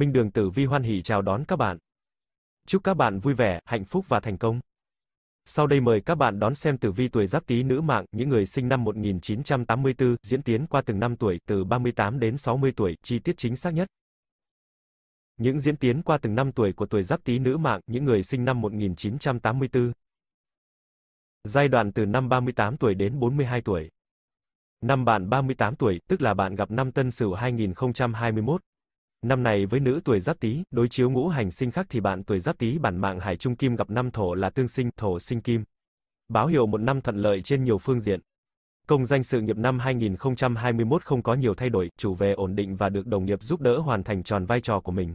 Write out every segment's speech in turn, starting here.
Minh Đường Tử Vi hoan hỉ chào đón các bạn. Chúc các bạn vui vẻ, hạnh phúc và thành công. Sau đây mời các bạn đón xem tử vi tuổi Giáp Tý nữ mạng, những người sinh năm 1984, diễn tiến qua từng năm tuổi, từ 38 đến 60 tuổi, chi tiết chính xác nhất. Những diễn tiến qua từng năm tuổi của tuổi Giáp Tý nữ mạng, những người sinh năm 1984. Giai đoạn từ năm 38 tuổi đến 42 tuổi. Năm bạn 38 tuổi, tức là bạn gặp năm Tân Sửu 2021. Năm này với nữ tuổi Giáp Tý, đối chiếu ngũ hành sinh khắc thì bạn tuổi Giáp Tý bản mạng Hải Trung Kim gặp năm Thổ là tương sinh, Thổ sinh Kim. Báo hiệu một năm thuận lợi trên nhiều phương diện. Công danh sự nghiệp năm 2021 không có nhiều thay đổi, chủ về ổn định và được đồng nghiệp giúp đỡ hoàn thành tròn vai trò của mình.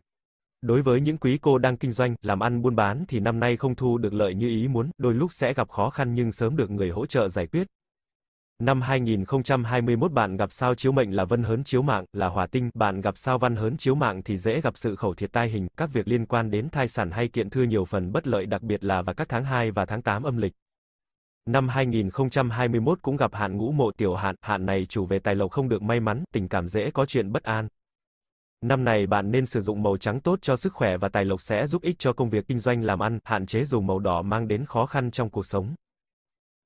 Đối với những quý cô đang kinh doanh, làm ăn buôn bán thì năm nay không thu được lợi như ý muốn, đôi lúc sẽ gặp khó khăn nhưng sớm được người hỗ trợ giải quyết. Năm 2021 bạn gặp sao chiếu mệnh là Vân Hớn chiếu mạng, là hỏa tinh, bạn gặp sao Văn Hớn chiếu mạng thì dễ gặp sự khẩu thiệt tai hình, các việc liên quan đến thai sản hay kiện thư nhiều phần bất lợi đặc biệt là vào các tháng 2 và tháng 8 âm lịch. Năm 2021 cũng gặp hạn ngũ mộ tiểu hạn, hạn này chủ về tài lộc không được may mắn, tình cảm dễ có chuyện bất an. Năm này bạn nên sử dụng màu trắng tốt cho sức khỏe và tài lộc sẽ giúp ích cho công việc kinh doanh làm ăn, hạn chế dùng màu đỏ mang đến khó khăn trong cuộc sống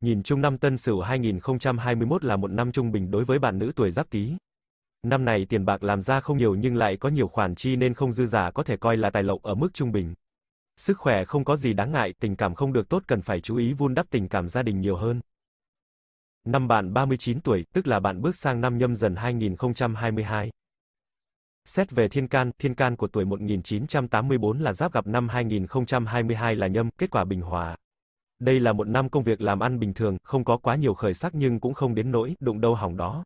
nhìn chung năm Tân Sửu 2021 là một năm trung bình đối với bạn nữ tuổi Giáp Tý. Năm này tiền bạc làm ra không nhiều nhưng lại có nhiều khoản chi nên không dư giả có thể coi là tài lộc ở mức trung bình. Sức khỏe không có gì đáng ngại, tình cảm không được tốt cần phải chú ý vun đắp tình cảm gia đình nhiều hơn. Năm bạn 39 tuổi, tức là bạn bước sang năm nhâm dần 2022. Xét về thiên can, thiên can của tuổi 1984 là giáp gặp năm 2022 là nhâm, kết quả bình hòa. Đây là một năm công việc làm ăn bình thường, không có quá nhiều khởi sắc nhưng cũng không đến nỗi đụng đâu hỏng đó.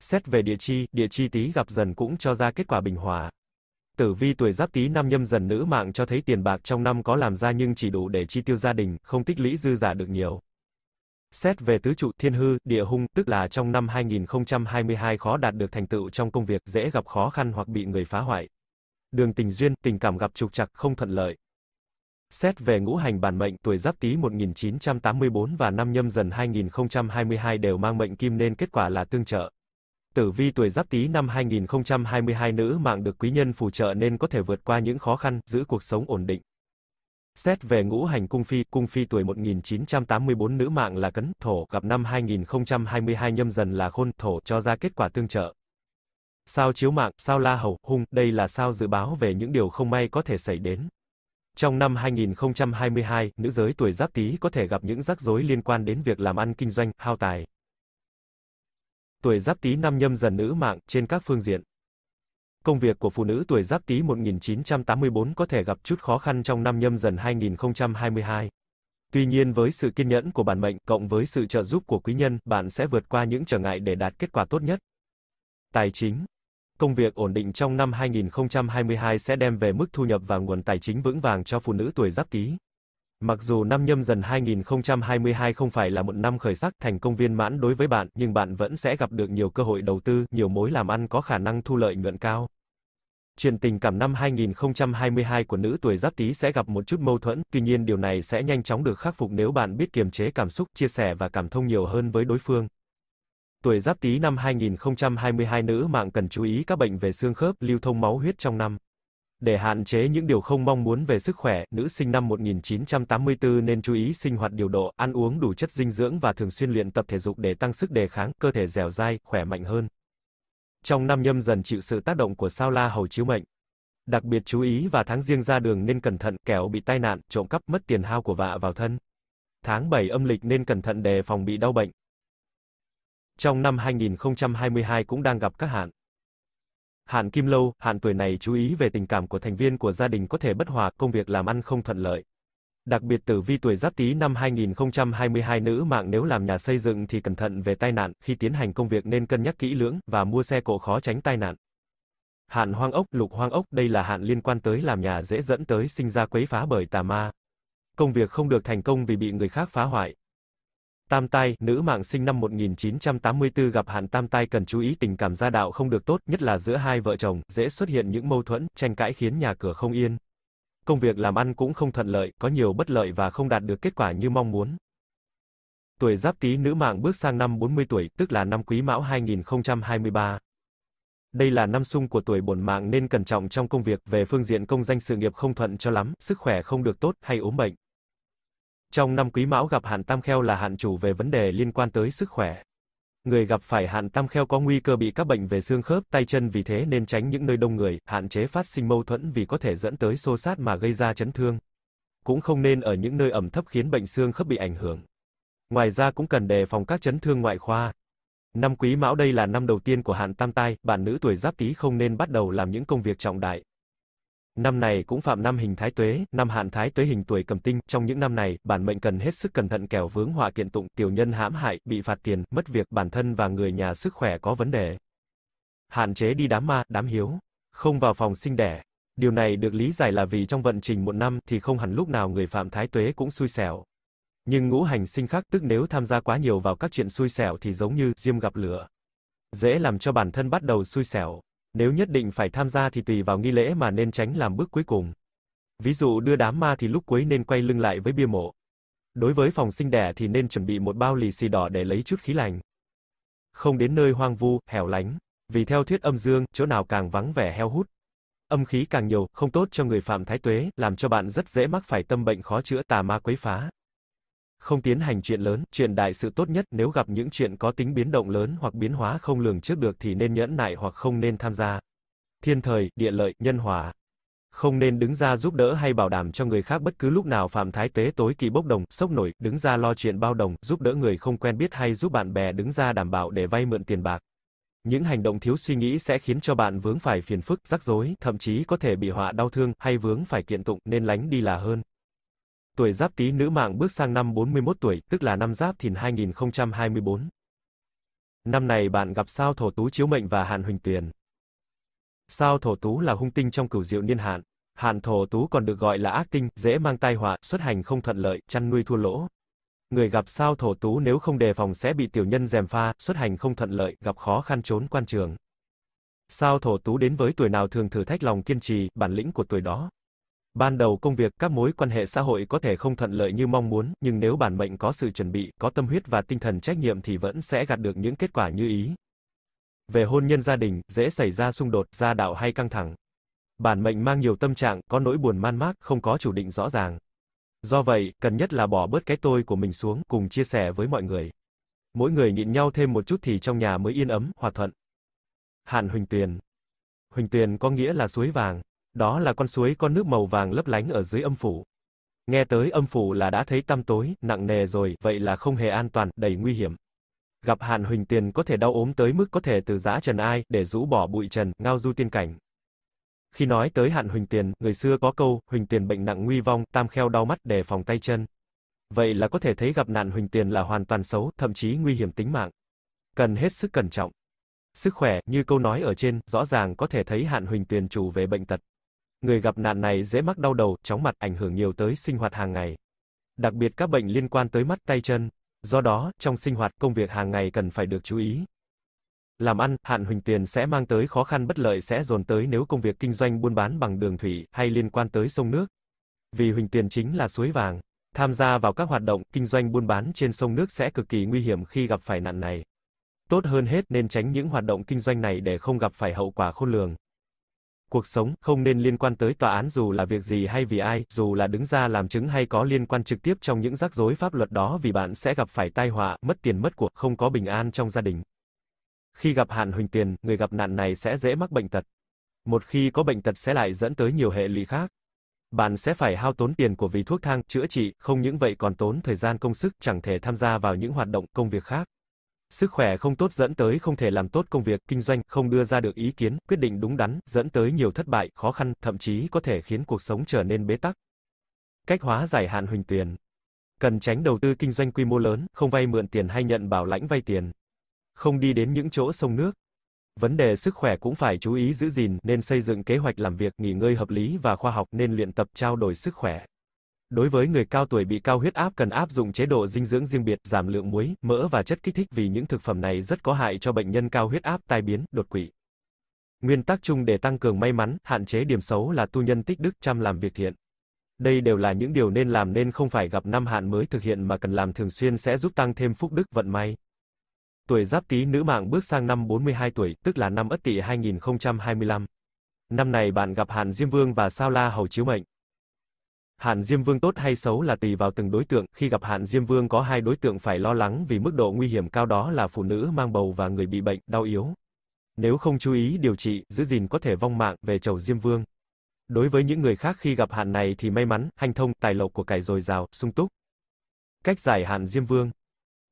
Xét về địa chi, địa chi tí gặp dần cũng cho ra kết quả bình hòa. Tử vi tuổi giáp tí năm nhâm dần nữ mạng cho thấy tiền bạc trong năm có làm ra nhưng chỉ đủ để chi tiêu gia đình, không tích lũy dư giả được nhiều. Xét về tứ trụ thiên hư, địa hung, tức là trong năm 2022 khó đạt được thành tựu trong công việc, dễ gặp khó khăn hoặc bị người phá hoại. Đường tình duyên, tình cảm gặp trục trặc không thuận lợi. Xét về ngũ hành bản mệnh, tuổi Giáp Tý 1984 và năm Nhâm Dần 2022 đều mang mệnh kim nên kết quả là tương trợ. Tử vi tuổi Giáp Tý năm 2022 nữ mạng được quý nhân phù trợ nên có thể vượt qua những khó khăn, giữ cuộc sống ổn định. Xét về ngũ hành cung phi, cung phi tuổi 1984 nữ mạng là cấn, thổ, gặp năm 2022 nhâm dần là khôn, thổ, cho ra kết quả tương trợ. Sao chiếu mạng, sao la hầu, hung, đây là sao dự báo về những điều không may có thể xảy đến. Trong năm 2022, nữ giới tuổi giáp tý có thể gặp những rắc rối liên quan đến việc làm ăn kinh doanh, hao tài. Tuổi giáp tý năm nhâm dần nữ mạng, trên các phương diện. Công việc của phụ nữ tuổi giáp tý 1984 có thể gặp chút khó khăn trong năm nhâm dần 2022. Tuy nhiên với sự kiên nhẫn của bản mệnh, cộng với sự trợ giúp của quý nhân, bạn sẽ vượt qua những trở ngại để đạt kết quả tốt nhất. Tài chính công việc ổn định trong năm 2022 sẽ đem về mức thu nhập và nguồn tài chính vững vàng cho phụ nữ tuổi giáp tý. Mặc dù năm nhâm dần 2022 không phải là một năm khởi sắc thành công viên mãn đối với bạn, nhưng bạn vẫn sẽ gặp được nhiều cơ hội đầu tư, nhiều mối làm ăn có khả năng thu lợi nhuận cao. Chuyện tình cảm năm 2022 của nữ tuổi giáp tý sẽ gặp một chút mâu thuẫn, tuy nhiên điều này sẽ nhanh chóng được khắc phục nếu bạn biết kiềm chế cảm xúc, chia sẻ và cảm thông nhiều hơn với đối phương. Tuổi Giáp Tý năm 2022 nữ mạng cần chú ý các bệnh về xương khớp, lưu thông máu huyết trong năm. Để hạn chế những điều không mong muốn về sức khỏe, nữ sinh năm 1984 nên chú ý sinh hoạt điều độ, ăn uống đủ chất dinh dưỡng và thường xuyên luyện tập thể dục để tăng sức đề kháng, cơ thể dẻo dai, khỏe mạnh hơn. Trong năm nhâm dần chịu sự tác động của sao la hầu chiếu mệnh. Đặc biệt chú ý và tháng riêng ra đường nên cẩn thận, kẻo bị tai nạn, trộm cắp, mất tiền hao của vạ vào thân. Tháng 7 âm lịch nên cẩn thận đề phòng bị đau bệnh trong năm 2022 cũng đang gặp các hạn. Hạn kim lâu, hạn tuổi này chú ý về tình cảm của thành viên của gia đình có thể bất hòa, công việc làm ăn không thuận lợi. Đặc biệt tử vi tuổi giáp tý năm 2022 nữ mạng nếu làm nhà xây dựng thì cẩn thận về tai nạn, khi tiến hành công việc nên cân nhắc kỹ lưỡng, và mua xe cộ khó tránh tai nạn. Hạn hoang ốc, lục hoang ốc, đây là hạn liên quan tới làm nhà dễ dẫn tới sinh ra quấy phá bởi tà ma. Công việc không được thành công vì bị người khác phá hoại. Tam tai, nữ mạng sinh năm 1984 gặp hạn tam tai cần chú ý tình cảm gia đạo không được tốt, nhất là giữa hai vợ chồng, dễ xuất hiện những mâu thuẫn, tranh cãi khiến nhà cửa không yên. Công việc làm ăn cũng không thuận lợi, có nhiều bất lợi và không đạt được kết quả như mong muốn. Tuổi giáp tý nữ mạng bước sang năm 40 tuổi, tức là năm quý mão 2023. Đây là năm sung của tuổi bổn mạng nên cẩn trọng trong công việc, về phương diện công danh sự nghiệp không thuận cho lắm, sức khỏe không được tốt, hay ốm bệnh. Trong năm Quý Mão gặp hạn Tam Kheo là hạn chủ về vấn đề liên quan tới sức khỏe. Người gặp phải hạn Tam Kheo có nguy cơ bị các bệnh về xương khớp, tay chân vì thế nên tránh những nơi đông người, hạn chế phát sinh mâu thuẫn vì có thể dẫn tới xô sát mà gây ra chấn thương. Cũng không nên ở những nơi ẩm thấp khiến bệnh xương khớp bị ảnh hưởng. Ngoài ra cũng cần đề phòng các chấn thương ngoại khoa. Năm Quý Mão đây là năm đầu tiên của hạn Tam Tai, bạn nữ tuổi Giáp Tý không nên bắt đầu làm những công việc trọng đại, Năm này cũng phạm năm hình thái tuế, năm hạn thái tuế hình tuổi cầm tinh, trong những năm này, bản mệnh cần hết sức cẩn thận kẻo vướng họa kiện tụng, tiểu nhân hãm hại, bị phạt tiền, mất việc, bản thân và người nhà sức khỏe có vấn đề. Hạn chế đi đám ma, đám hiếu, không vào phòng sinh đẻ. Điều này được lý giải là vì trong vận trình một năm thì không hẳn lúc nào người phạm thái tuế cũng xui xẻo. Nhưng ngũ hành sinh khắc tức nếu tham gia quá nhiều vào các chuyện xui xẻo thì giống như diêm gặp lửa. Dễ làm cho bản thân bắt đầu xui xẻo. Nếu nhất định phải tham gia thì tùy vào nghi lễ mà nên tránh làm bước cuối cùng. Ví dụ đưa đám ma thì lúc cuối nên quay lưng lại với bia mộ. Đối với phòng sinh đẻ thì nên chuẩn bị một bao lì xì đỏ để lấy chút khí lành. Không đến nơi hoang vu, hẻo lánh, vì theo thuyết âm dương, chỗ nào càng vắng vẻ heo hút, âm khí càng nhiều, không tốt cho người phạm thái tuế, làm cho bạn rất dễ mắc phải tâm bệnh khó chữa tà ma quấy phá không tiến hành chuyện lớn, chuyện đại sự tốt nhất, nếu gặp những chuyện có tính biến động lớn hoặc biến hóa không lường trước được thì nên nhẫn nại hoặc không nên tham gia. Thiên thời, địa lợi, nhân hòa. Không nên đứng ra giúp đỡ hay bảo đảm cho người khác bất cứ lúc nào phạm thái tế tối kỳ bốc đồng, sốc nổi, đứng ra lo chuyện bao đồng, giúp đỡ người không quen biết hay giúp bạn bè đứng ra đảm bảo để vay mượn tiền bạc. Những hành động thiếu suy nghĩ sẽ khiến cho bạn vướng phải phiền phức, rắc rối, thậm chí có thể bị họa đau thương hay vướng phải kiện tụng nên lánh đi là hơn tuổi giáp tý nữ mạng bước sang năm 41 tuổi, tức là năm giáp thìn 2024. Năm này bạn gặp sao thổ tú chiếu mệnh và hạn huỳnh tuyền. Sao thổ tú là hung tinh trong cửu diệu niên hạn. Hạn thổ tú còn được gọi là ác tinh, dễ mang tai họa, xuất hành không thuận lợi, chăn nuôi thua lỗ. Người gặp sao thổ tú nếu không đề phòng sẽ bị tiểu nhân dèm pha, xuất hành không thuận lợi, gặp khó khăn trốn quan trường. Sao thổ tú đến với tuổi nào thường thử thách lòng kiên trì, bản lĩnh của tuổi đó. Ban đầu công việc, các mối quan hệ xã hội có thể không thuận lợi như mong muốn, nhưng nếu bản mệnh có sự chuẩn bị, có tâm huyết và tinh thần trách nhiệm thì vẫn sẽ gặt được những kết quả như ý. Về hôn nhân gia đình, dễ xảy ra xung đột, gia đạo hay căng thẳng. Bản mệnh mang nhiều tâm trạng, có nỗi buồn man mác, không có chủ định rõ ràng. Do vậy, cần nhất là bỏ bớt cái tôi của mình xuống, cùng chia sẻ với mọi người. Mỗi người nhịn nhau thêm một chút thì trong nhà mới yên ấm, hòa thuận. Hạn Huỳnh Tuyền Huỳnh Tuyền có nghĩa là suối vàng. Đó là con suối con nước màu vàng lấp lánh ở dưới âm phủ. Nghe tới âm phủ là đã thấy tăm tối, nặng nề rồi, vậy là không hề an toàn, đầy nguy hiểm. Gặp hạn Huỳnh Tiền có thể đau ốm tới mức có thể từ giã trần ai, để rũ bỏ bụi trần, ngao du tiên cảnh. Khi nói tới hạn Huỳnh Tiền, người xưa có câu, Huỳnh Tiền bệnh nặng nguy vong, tam kheo đau mắt, để phòng tay chân. Vậy là có thể thấy gặp nạn Huỳnh Tiền là hoàn toàn xấu, thậm chí nguy hiểm tính mạng. Cần hết sức cẩn trọng. Sức khỏe, như câu nói ở trên, rõ ràng có thể thấy Hạn Huỳnh Tiền chủ về bệnh tật. Người gặp nạn này dễ mắc đau đầu, chóng mặt, ảnh hưởng nhiều tới sinh hoạt hàng ngày. Đặc biệt các bệnh liên quan tới mắt tay chân. Do đó, trong sinh hoạt, công việc hàng ngày cần phải được chú ý. Làm ăn, hạn huỳnh tiền sẽ mang tới khó khăn bất lợi sẽ dồn tới nếu công việc kinh doanh buôn bán bằng đường thủy hay liên quan tới sông nước. Vì huỳnh tiền chính là suối vàng. Tham gia vào các hoạt động kinh doanh buôn bán trên sông nước sẽ cực kỳ nguy hiểm khi gặp phải nạn này. Tốt hơn hết nên tránh những hoạt động kinh doanh này để không gặp phải hậu quả khôn lường. Cuộc sống không nên liên quan tới tòa án dù là việc gì hay vì ai, dù là đứng ra làm chứng hay có liên quan trực tiếp trong những rắc rối pháp luật đó vì bạn sẽ gặp phải tai họa, mất tiền mất của không có bình an trong gia đình. Khi gặp hạn huỳnh tiền, người gặp nạn này sẽ dễ mắc bệnh tật. Một khi có bệnh tật sẽ lại dẫn tới nhiều hệ lụy khác. Bạn sẽ phải hao tốn tiền của vì thuốc thang, chữa trị, không những vậy còn tốn thời gian công sức, chẳng thể tham gia vào những hoạt động, công việc khác. Sức khỏe không tốt dẫn tới không thể làm tốt công việc, kinh doanh, không đưa ra được ý kiến, quyết định đúng đắn, dẫn tới nhiều thất bại, khó khăn, thậm chí có thể khiến cuộc sống trở nên bế tắc. Cách hóa giải hạn huỳnh tuyền Cần tránh đầu tư kinh doanh quy mô lớn, không vay mượn tiền hay nhận bảo lãnh vay tiền. Không đi đến những chỗ sông nước. Vấn đề sức khỏe cũng phải chú ý giữ gìn, nên xây dựng kế hoạch làm việc, nghỉ ngơi hợp lý và khoa học, nên luyện tập trao đổi sức khỏe. Đối với người cao tuổi bị cao huyết áp cần áp dụng chế độ dinh dưỡng riêng biệt, giảm lượng muối, mỡ và chất kích thích vì những thực phẩm này rất có hại cho bệnh nhân cao huyết áp, tai biến, đột quỵ. Nguyên tắc chung để tăng cường may mắn, hạn chế điểm xấu là tu nhân tích đức chăm làm việc thiện. Đây đều là những điều nên làm nên không phải gặp năm hạn mới thực hiện mà cần làm thường xuyên sẽ giúp tăng thêm phúc đức vận may. Tuổi Giáp Tý nữ mạng bước sang năm 42 tuổi, tức là năm Ất Tỵ 2025. Năm này bạn gặp hạn Diêm Vương và Sao La hầu chiếu mệnh. Hạn Diêm Vương tốt hay xấu là tùy vào từng đối tượng, khi gặp Hạn Diêm Vương có hai đối tượng phải lo lắng vì mức độ nguy hiểm cao đó là phụ nữ mang bầu và người bị bệnh, đau yếu. Nếu không chú ý điều trị, giữ gìn có thể vong mạng về chầu Diêm Vương. Đối với những người khác khi gặp hạn này thì may mắn, hanh thông, tài lộc của cải dồi dào, sung túc. Cách giải hạn Diêm Vương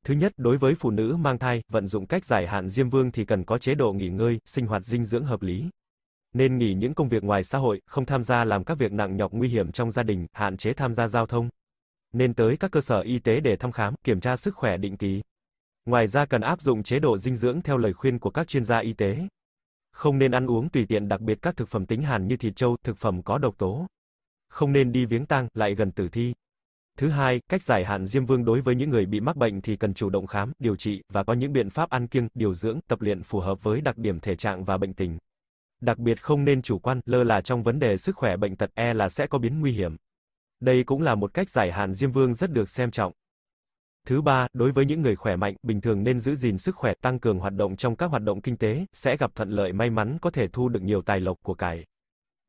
Thứ nhất, đối với phụ nữ mang thai, vận dụng cách giải hạn Diêm Vương thì cần có chế độ nghỉ ngơi, sinh hoạt dinh dưỡng hợp lý nên nghỉ những công việc ngoài xã hội, không tham gia làm các việc nặng nhọc nguy hiểm trong gia đình, hạn chế tham gia giao thông. Nên tới các cơ sở y tế để thăm khám, kiểm tra sức khỏe định kỳ. Ngoài ra cần áp dụng chế độ dinh dưỡng theo lời khuyên của các chuyên gia y tế. Không nên ăn uống tùy tiện đặc biệt các thực phẩm tính hàn như thịt trâu, thực phẩm có độc tố. Không nên đi viếng tang, lại gần tử thi. Thứ hai, cách giải hạn diêm vương đối với những người bị mắc bệnh thì cần chủ động khám, điều trị và có những biện pháp ăn kiêng, điều dưỡng, tập luyện phù hợp với đặc điểm thể trạng và bệnh tình. Đặc biệt không nên chủ quan, lơ là trong vấn đề sức khỏe bệnh tật e là sẽ có biến nguy hiểm. Đây cũng là một cách giải hạn Diêm Vương rất được xem trọng. Thứ ba, đối với những người khỏe mạnh, bình thường nên giữ gìn sức khỏe, tăng cường hoạt động trong các hoạt động kinh tế, sẽ gặp thuận lợi may mắn có thể thu được nhiều tài lộc của cải.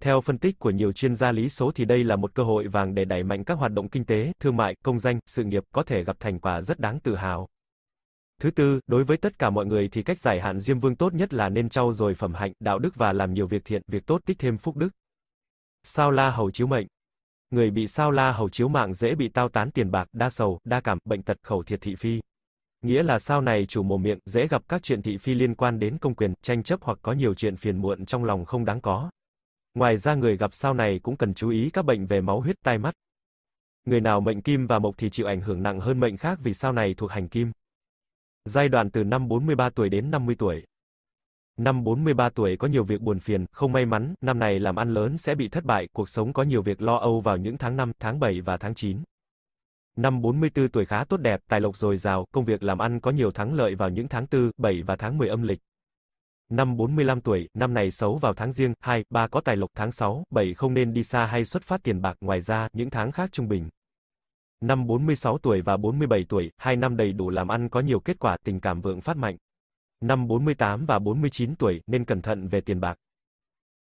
Theo phân tích của nhiều chuyên gia lý số thì đây là một cơ hội vàng để đẩy mạnh các hoạt động kinh tế, thương mại, công danh, sự nghiệp có thể gặp thành quả rất đáng tự hào. Thứ tư, đối với tất cả mọi người thì cách giải hạn Diêm Vương tốt nhất là nên trau dồi phẩm hạnh, đạo đức và làm nhiều việc thiện, việc tốt tích thêm phúc đức. Sao La Hầu chiếu mệnh Người bị sao La Hầu chiếu mạng dễ bị tao tán tiền bạc, đa sầu, đa cảm, bệnh tật, khẩu thiệt thị phi. Nghĩa là sao này chủ mồm miệng, dễ gặp các chuyện thị phi liên quan đến công quyền, tranh chấp hoặc có nhiều chuyện phiền muộn trong lòng không đáng có. Ngoài ra người gặp sao này cũng cần chú ý các bệnh về máu huyết tai mắt. Người nào mệnh kim và mộc thì chịu ảnh hưởng nặng hơn mệnh khác vì sao này thuộc hành kim giai đoạn từ năm 43 tuổi đến 50 tuổi. Năm 43 tuổi có nhiều việc buồn phiền, không may mắn, năm này làm ăn lớn sẽ bị thất bại, cuộc sống có nhiều việc lo âu vào những tháng 5, tháng 7 và tháng 9. Năm 44 tuổi khá tốt đẹp, tài lộc dồi dào, công việc làm ăn có nhiều thắng lợi vào những tháng 4, 7 và tháng 10 âm lịch. Năm 45 tuổi, năm này xấu vào tháng riêng, 2, 3 có tài lộc tháng 6, 7 không nên đi xa hay xuất phát tiền bạc ngoài ra, những tháng khác trung bình. Năm 46 tuổi và 47 tuổi, hai năm đầy đủ làm ăn có nhiều kết quả, tình cảm vượng phát mạnh. Năm 48 và 49 tuổi, nên cẩn thận về tiền bạc.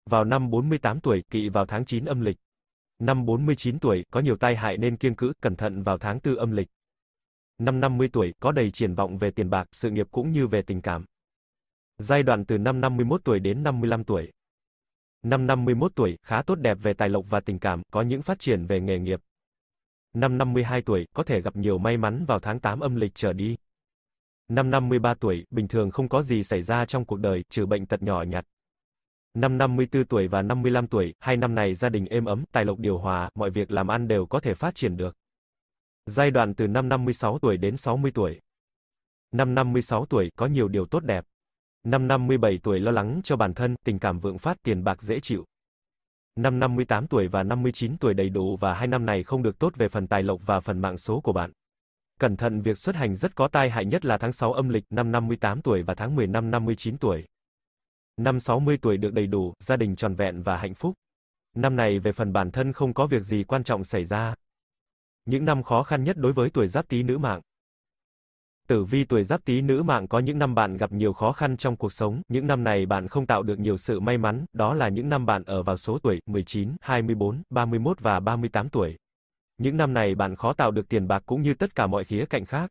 Vào năm 48 tuổi, kỵ vào tháng 9 âm lịch. Năm 49 tuổi, có nhiều tai hại nên kiêng cữ, cẩn thận vào tháng 4 âm lịch. Năm 50 tuổi, có đầy triển vọng về tiền bạc, sự nghiệp cũng như về tình cảm. Giai đoạn từ năm 51 tuổi đến 55 tuổi. Năm 51 tuổi, khá tốt đẹp về tài lộc và tình cảm, có những phát triển về nghề nghiệp. Năm 52 tuổi, có thể gặp nhiều may mắn vào tháng 8 âm lịch trở đi. Năm 53 tuổi, bình thường không có gì xảy ra trong cuộc đời, trừ bệnh tật nhỏ nhặt. Năm 54 tuổi và 55 tuổi, hai năm này gia đình êm ấm, tài lộc điều hòa, mọi việc làm ăn đều có thể phát triển được. Giai đoạn từ năm 56 tuổi đến 60 tuổi. Năm 56 tuổi, có nhiều điều tốt đẹp. Năm 57 tuổi lo lắng cho bản thân, tình cảm vượng phát, tiền bạc dễ chịu năm 58 tuổi và 59 tuổi đầy đủ và hai năm này không được tốt về phần tài lộc và phần mạng số của bạn. Cẩn thận việc xuất hành rất có tai hại nhất là tháng 6 âm lịch năm 58 tuổi và tháng 10 năm 59 tuổi. Năm 60 tuổi được đầy đủ, gia đình tròn vẹn và hạnh phúc. Năm này về phần bản thân không có việc gì quan trọng xảy ra. Những năm khó khăn nhất đối với tuổi giáp tý nữ mạng. Tử vi tuổi giáp tý nữ mạng có những năm bạn gặp nhiều khó khăn trong cuộc sống, những năm này bạn không tạo được nhiều sự may mắn, đó là những năm bạn ở vào số tuổi 19, 24, 31 và 38 tuổi. Những năm này bạn khó tạo được tiền bạc cũng như tất cả mọi khía cạnh khác.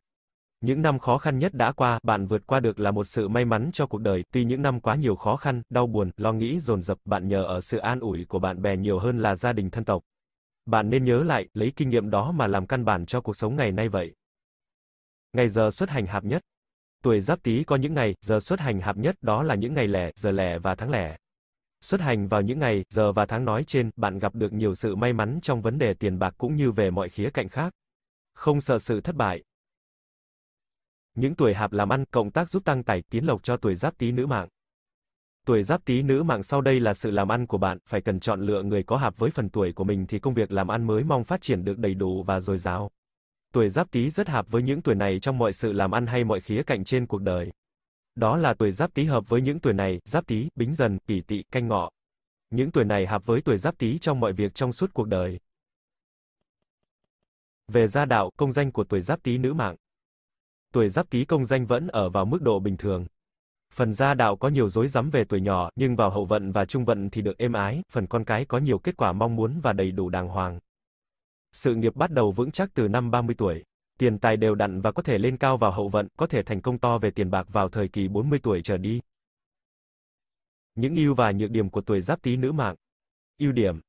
Những năm khó khăn nhất đã qua, bạn vượt qua được là một sự may mắn cho cuộc đời, tuy những năm quá nhiều khó khăn, đau buồn, lo nghĩ dồn dập, bạn nhờ ở sự an ủi của bạn bè nhiều hơn là gia đình thân tộc. Bạn nên nhớ lại, lấy kinh nghiệm đó mà làm căn bản cho cuộc sống ngày nay vậy. Ngày giờ xuất hành hạp nhất. Tuổi Giáp Tý có những ngày, giờ xuất hành hạp nhất, đó là những ngày lẻ, giờ lẻ và tháng lẻ. Xuất hành vào những ngày, giờ và tháng nói trên, bạn gặp được nhiều sự may mắn trong vấn đề tiền bạc cũng như về mọi khía cạnh khác. Không sợ sự thất bại. Những tuổi hạp làm ăn, cộng tác giúp tăng tài, tiến lộc cho tuổi Giáp Tý nữ mạng. Tuổi Giáp Tý nữ mạng sau đây là sự làm ăn của bạn, phải cần chọn lựa người có hạp với phần tuổi của mình thì công việc làm ăn mới mong phát triển được đầy đủ và dồi dào. Tuổi giáp tý rất hợp với những tuổi này trong mọi sự làm ăn hay mọi khía cạnh trên cuộc đời. Đó là tuổi giáp tý hợp với những tuổi này, giáp tý, bính dần, kỷ tỵ, canh ngọ. Những tuổi này hợp với tuổi giáp tý trong mọi việc trong suốt cuộc đời. Về gia đạo, công danh của tuổi giáp tý nữ mạng. Tuổi giáp tý công danh vẫn ở vào mức độ bình thường. Phần gia đạo có nhiều rối rắm về tuổi nhỏ, nhưng vào hậu vận và trung vận thì được êm ái, phần con cái có nhiều kết quả mong muốn và đầy đủ đàng hoàng sự nghiệp bắt đầu vững chắc từ năm 30 tuổi. Tiền tài đều đặn và có thể lên cao vào hậu vận, có thể thành công to về tiền bạc vào thời kỳ 40 tuổi trở đi. Những ưu và nhược điểm của tuổi giáp tý nữ mạng. Ưu điểm.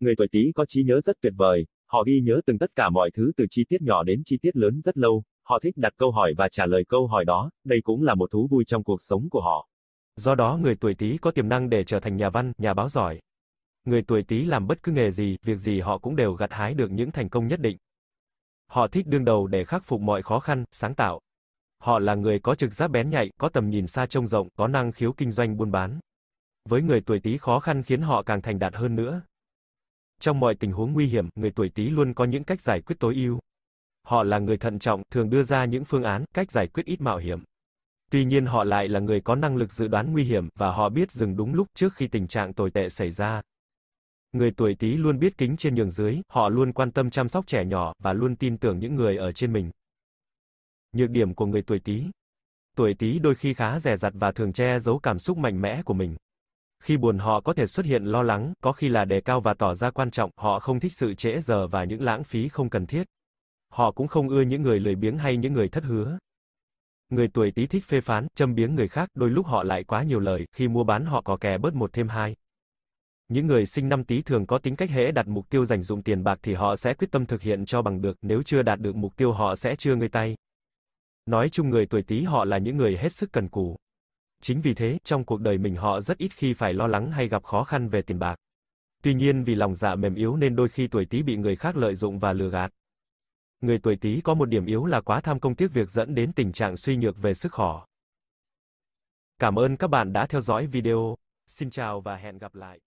Người tuổi tý có trí nhớ rất tuyệt vời, họ ghi nhớ từng tất cả mọi thứ từ chi tiết nhỏ đến chi tiết lớn rất lâu, họ thích đặt câu hỏi và trả lời câu hỏi đó, đây cũng là một thú vui trong cuộc sống của họ. Do đó người tuổi Tý có tiềm năng để trở thành nhà văn, nhà báo giỏi người tuổi Tý làm bất cứ nghề gì, việc gì họ cũng đều gặt hái được những thành công nhất định. Họ thích đương đầu để khắc phục mọi khó khăn, sáng tạo. Họ là người có trực giác bén nhạy, có tầm nhìn xa trông rộng, có năng khiếu kinh doanh buôn bán. Với người tuổi Tý khó khăn khiến họ càng thành đạt hơn nữa. Trong mọi tình huống nguy hiểm, người tuổi Tý luôn có những cách giải quyết tối ưu. Họ là người thận trọng, thường đưa ra những phương án, cách giải quyết ít mạo hiểm. Tuy nhiên họ lại là người có năng lực dự đoán nguy hiểm và họ biết dừng đúng lúc trước khi tình trạng tồi tệ xảy ra. Người tuổi Tý luôn biết kính trên nhường dưới, họ luôn quan tâm chăm sóc trẻ nhỏ và luôn tin tưởng những người ở trên mình. Nhược điểm của người tuổi Tý. Tuổi Tý đôi khi khá dè dặt và thường che giấu cảm xúc mạnh mẽ của mình. Khi buồn họ có thể xuất hiện lo lắng, có khi là đề cao và tỏ ra quan trọng, họ không thích sự trễ giờ và những lãng phí không cần thiết. Họ cũng không ưa những người lười biếng hay những người thất hứa. Người tuổi Tý thích phê phán, châm biếng người khác, đôi lúc họ lại quá nhiều lời, khi mua bán họ có kè bớt một thêm hai. Những người sinh năm Tý thường có tính cách hễ đặt mục tiêu dành dụng tiền bạc thì họ sẽ quyết tâm thực hiện cho bằng được, nếu chưa đạt được mục tiêu họ sẽ chưa ngơi tay. Nói chung người tuổi Tý họ là những người hết sức cần cù. Chính vì thế, trong cuộc đời mình họ rất ít khi phải lo lắng hay gặp khó khăn về tiền bạc. Tuy nhiên vì lòng dạ mềm yếu nên đôi khi tuổi Tý bị người khác lợi dụng và lừa gạt. Người tuổi Tý có một điểm yếu là quá tham công tiếc việc dẫn đến tình trạng suy nhược về sức khỏe. Cảm ơn các bạn đã theo dõi video. Xin chào và hẹn gặp lại.